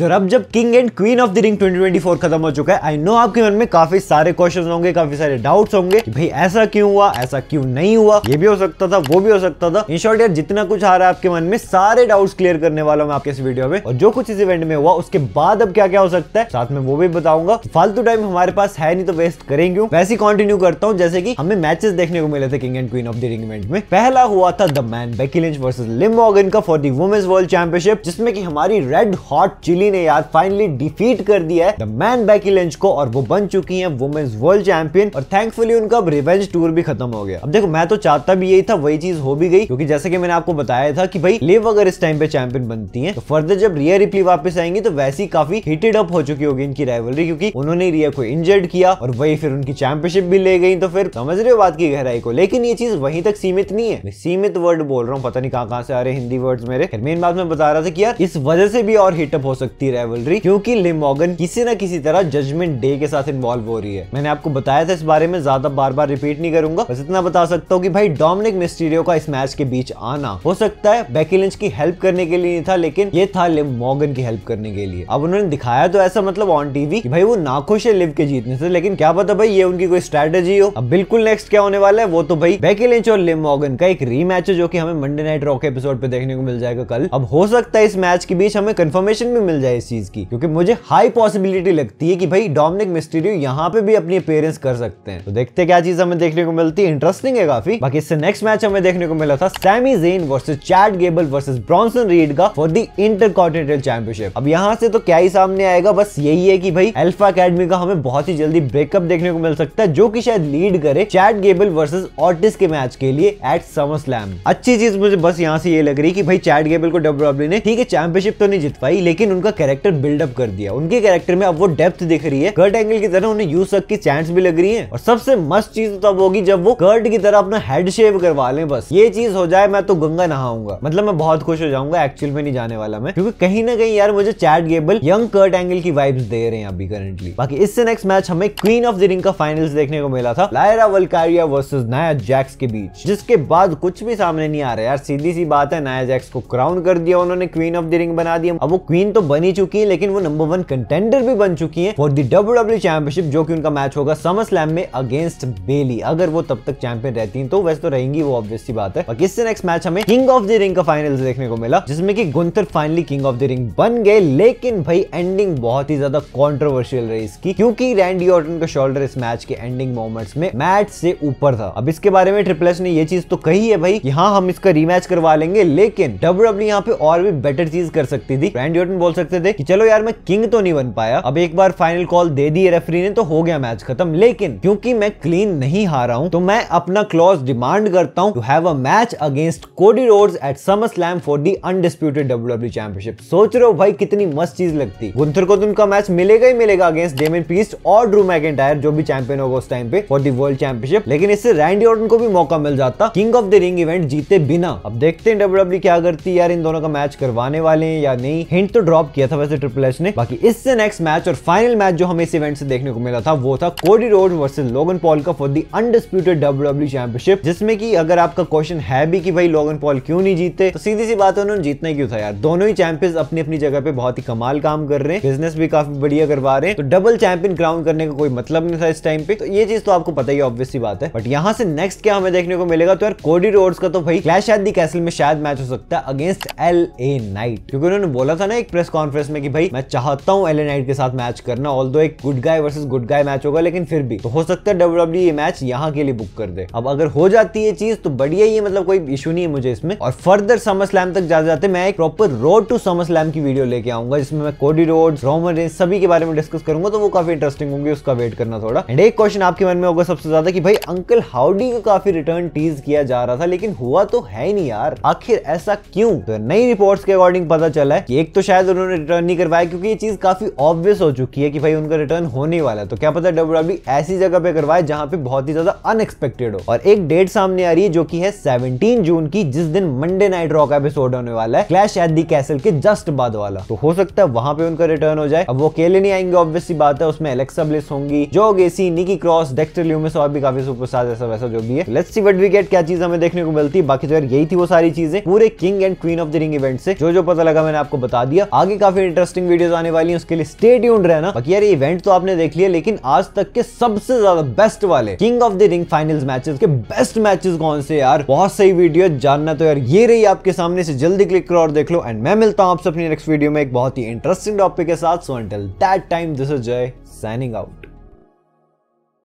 sir अब जब king and queen of the ring 2024 खत्म हो चुका है आई नो आपके मन में काफी सारे क्वेश्चन होंगे काफी सारे डाउट्स होंगे कि भाई ऐसा क्यों हुआ ऐसा क्यों नहीं हुआ ये भी हो सकता था वो भी हो सकता था इन शॉर्ट यार जितना कुछ आ रहा है आपके मन में सारे डाउट्स क्लियर करने वाला हूँ आपके इस वीडियो में और जो कुछ इस इवेंट में हुआ उसके बाद अब क्या क्या हो सकता है साथ में वो भी बताऊंगा फालतू टाइम हमारे पास है नहीं तो वेस्ट करेंगे वैसे कंटिन्यू करता हूँ जैसे की हमें मैचेस देखने को मिले थे king and queen of the ring event में पहला हुआ था the man Becky Lynch versus Liv Morgan का for the women's world championship जिसमें की हमारी रेड हॉट चिली कोहली ने यार फाइनली डिफीट कर दिया है द मैन बैकी लेंच को और वो बन चुकी है वुमेन्स वर्ल्ड चैंपियन और थैंकफुली उनका अब रिवेंज टूर भी खत्म हो गया अब देखो मैं तो चाहता भी यही था वही चीज हो भी गई क्योंकि जैसे कि मैंने आपको बताया था कि भाई लिव अगर इस टाइम पे चैंपियन बनती है तो फर्दर जब रिया रिप्ली वापस आएंगी तो वैसी काफी हिटेड अप हो चुकी होगी इनकी राइवलरी क्योंकि उन्होंने रिया को इंजर्ड किया और वही फिर उनकी चैंपियनशिप भी ले गई तो फिर समझ रहे हो बात की गहराई को लेकिन ये चीज वहीं तक सीमित नहीं है मैं सीमित वर्ड बोल रहा हूँ पता नहीं कहाँ कहाँ से आ रहे हिंदी वर्ड मेरे मेन बात मैं बता रहा था कि यार इस वजह से भी और हिटअप हो सकती सकती रेवलरी क्योंकि लिमोगन किसी ना किसी तरह जजमेंट डे के साथ इन्वॉल्व हो रही है मैंने आपको बताया था इस बारे में ज्यादा बार बार रिपीट नहीं करूंगा बस इतना बता सकता हूँ कि भाई डोमिनिक मिस्टीरियो का इस मैच के बीच आना हो सकता है बैकी लंच की हेल्प करने के लिए नहीं था लेकिन ये था लिमोगन की हेल्प करने के लिए अब उन्होंने दिखाया तो ऐसा मतलब ऑन टीवी भाई वो नाखुश है लिव के जीतने से लेकिन क्या पता भाई ये उनकी कोई स्ट्रेटेजी हो अब बिल्कुल नेक्स्ट क्या होने वाला है वो तो भाई बैकी लंच और लिमोगन का एक री है जो की हमें मंडे नाइट रॉक एपिसोड पे देखने को मिल जाएगा कल अब हो सकता है इस मैच के बीच हमें कंफर्मेशन भी मिल जाए इस चीज की क्योंकि मुझे हाई पॉसिबिलिटी लगती है कि भाई डोमिनिक मिस्टीरियो यहाँ पे भी अपनी अपेयरेंस कर सकते हैं तो देखते क्या चीज हमें देखने को मिलती है इंटरेस्टिंग है काफी बाकी इससे नेक्स्ट मैच हमें देखने को मिला था Sami Zayn versus Chad Gable versus Bronson Reed का for the intercontinental championship अब यहाँ से तो क्या ही सामने आएगा बस यही है कि भाई एल्फा अकेडमी का हमें बहुत ही जल्दी ब्रेकअप देखने को मिल सकता है जो की शायद लीड करे चैट गेबल वर्सेज ऑर्टिस के मैच के लिए एट समर स्लैम अच्छी चीज मुझे बस यहाँ से ये लग रही है कि भाई चैट गेबल को डब्ल्यू ने ठीक है चैंपियनशिप तो नहीं जीत पाई लेकिन उनका उनका कैरेक्टर बिल्डअप कर दिया उनके कैरेक्टर में अब वो डेप्थ दिख रही है कर्ट एंगल की तरह उन्हें यू सक की चांस भी लग रही है और सबसे मस्त चीज तब तो होगी जब वो कर्ट की तरह अपना हेड शेव करवा ले बस ये चीज हो जाए मैं तो गंगा नहाऊंगा मतलब मैं बहुत खुश हो जाऊंगा एक्चुअल में नहीं जाने वाला मैं क्योंकि कहीं ना कहीं यार मुझे Chad Gable young Kurt Angle की वाइब्स दे रहे हैं अभी करंटली बाकी इससे नेक्स्ट मैच हमें क्वीन ऑफ द रिंग का फाइनल्स देखने को मिला था Lyra Valkyria versus Nia Jax के बीच जिसके बाद कुछ भी सामने नहीं आ रहा यार सीधी सी बात है नया जैक्स को क्राउन कर दिया उन्होंने क्वीन ऑफ द रिंग बना दिया अब वो क्वीन तो बन ही चुकी है लेकिन वो नंबर वन कंटेंडर भी बन चुकी है for the W W championship जो कि उनका मैच होगा समर स्लैम में अगेंस्ट बेली अगर वो तब तक चैंपियन रहती है तो वैसे तो रहेंगी वो ऑब्वियसली बात है बाकी इससे नेक्स्ट मैच हमें किंग ऑफ द रिंग का फाइनल देखने को मिला जिसमें कि Gunther finally king of the ring बन गए लेकिन भाई एंडिंग बहुत ही ज्यादा कॉन्ट्रोवर्शियल रही इसकी क्योंकि रैंडी ऑर्टन का शोल्डर इस मैच के एंडिंग मोमेंट्स में मैच से ऊपर था अब इसके बारे में ट्रिपलेस ने ये चीज तो कही है भाई कि हाँ हम इसका रीमैच करवा लेंगे लेकिन डब्ल्यू डब्ल्यू e यहाँ पे और भी बेटर चीज कर सकती थी रैंडी ऑर्टन बोल सकते सकते थे कि चलो यार मैं किंग तो नहीं बन पाया अब एक बार फाइनल कॉल दे दी रेफरी ने तो हो गया मैच खत्म लेकिन क्योंकि मैं क्लीन नहीं हारा हूं तो मैं अपना क्लॉज डिमांड करता हूं to have a match against Cody Rhodes at SummerSlam for the undisputed W W championship सोच रहे हो भाई कितनी मस्त चीज लगती गुंथर को तुमका तो मैच मिलेगा ही मिलेगा अगेंस्ट डेमिन पीस्ट और ड्रू मैकेंटायर जो भी चैंपियन होगा उस टाइम पे फॉर दी वर्ल्ड चैंपियनशिप लेकिन इससे रैंडी ऑर्डन को भी मौका मिल जाता king of the ring event जीते बिना अब देखते हैं डब्ल्यू e क्या करती है यार इन दोनों का मैच करवाने वाले हैं या नहीं हिंट तो ड्रॉप किया किया था वैसे ट्रिपल एच ने बाकी इससे नेक्स्ट मैच और फाइनल मैच जो हमें इस इवेंट से देखने को मिला था वो था Cody Rhodes versus Logan Paul का for the undisputed W championship जिसमें कि अगर आपका क्वेश्चन है भी कि भाई लोगन पॉल क्यों नहीं जीते तो सीधी सी बात है उन्होंने जीतना क्यों था यार दोनों ही चैंपियंस अपनी अपनी जगह पे बहुत ही कमाल काम कर रहे हैं बिजनेस भी काफी बढ़िया करवा रहे हैं तो डबल चैंपियन क्राउन करने का कोई मतलब नहीं था इस टाइम पे तो ये चीज तो आपको पता ही ऑब्वियस सी बात है बट यहाँ से नेक्स्ट क्या हमें देखने को मिलेगा तो यार कोडी रोड्स का तो भाई क्लैश एट दी कैसल में शायद मैच हो सकता है अगेंस्ट एल ए नाइट क्योंकि उन्होंने बोला था ना एक प्रेस कॉन्फ्रेंस कॉन्फ्रेंस में कि भाई मैं चाहता हूँ एले नाइट के साथ मैच करना ऑल एक good guy versus good guy match होगा लेकिन फिर भी तो हो सकता है डब्ल्यू e ये मैच यहाँ के लिए बुक कर दे अब अगर हो जाती है चीज तो बढ़िया ही है मतलब कोई इशू नहीं है मुझे इसमें और फर्दर समर स्लैम तक जाते जाते मैं एक proper road to SummerSlam की वीडियो लेके आऊंगा जिसमें मैं कोडी रोड रोमन रेंज सभी के बारे में डिस्कस करूंगा तो वो काफी इंटरेस्टिंग होंगे उसका वेट करना थोड़ा एंड एक क्वेश्चन आपके मन में होगा सबसे ज्यादा कि भाई अंकल हाउडी को काफी रिटर्न टीज किया जा रहा था लेकिन हुआ तो है नहीं यार आखिर ऐसा क्यों तो नई रिपोर्ट्स के अकॉर्डिंग पता चला है कि एक तो शायद उन्होंने रिटर्न नहीं करवाया क्योंकि ये चीज़ काफ़ी ऑब्वियस हो चुकी है कि भाई उनका रिटर्न होने वाला है तो क्या पता डब्ल्यू डब्ल्यू ऐसी जगह पे करवाए जहाँ पे बहुत ही ज़्यादा अनएक्सपेक्टेड हो और एक डेट सामने आ रही है जो कि है सेवनटीन जून की जिस दिन मंडे नाइट रॉक एपिसोड होने वाला है क्लैश एट दी कैसल के जस्ट बाद वाला तो हो सकता है वहां पे उनका रिटर्न हो जाए अब वो अकेले नहीं आएंगे ऑब्वियसली बात है उसमें एलेक्सा ब्लिस होंगी जो गेसी निकी क्रॉस डेक्टर ल्यूमिस और भी काफी सुपर सुपरस्टार ऐसा वैसा जो भी है let's see what we get क्या चीज हमें देखने को मिलती है बाकी तो यार यही थी वो सारी चीजें पूरे king and queen of the ring event से जो जो पता लगा मैंने आपको बता दिया आगे का काफी इंटरेस्टिंग वीडियोस आने वाली हैं उसके लिए स्टे ट्यून्ड रहना बाकी यार इवेंट तो आपने देख लिया लेकिन आज तक के सबसे ज्यादा बेस्ट वाले king of the ring finals matches के बेस्ट मैचेस कौन से यार बहुत सही वीडियो जानना तो यार ये रही आपके सामने से जल्दी क्लिक करो और देख लो एंड मैं मिलता हूं आपसे अपनी नेक्स्ट वीडियो में एक बहुत ही इंटरेस्टिंग टॉपिक के साथ so until that time this is Jay signing out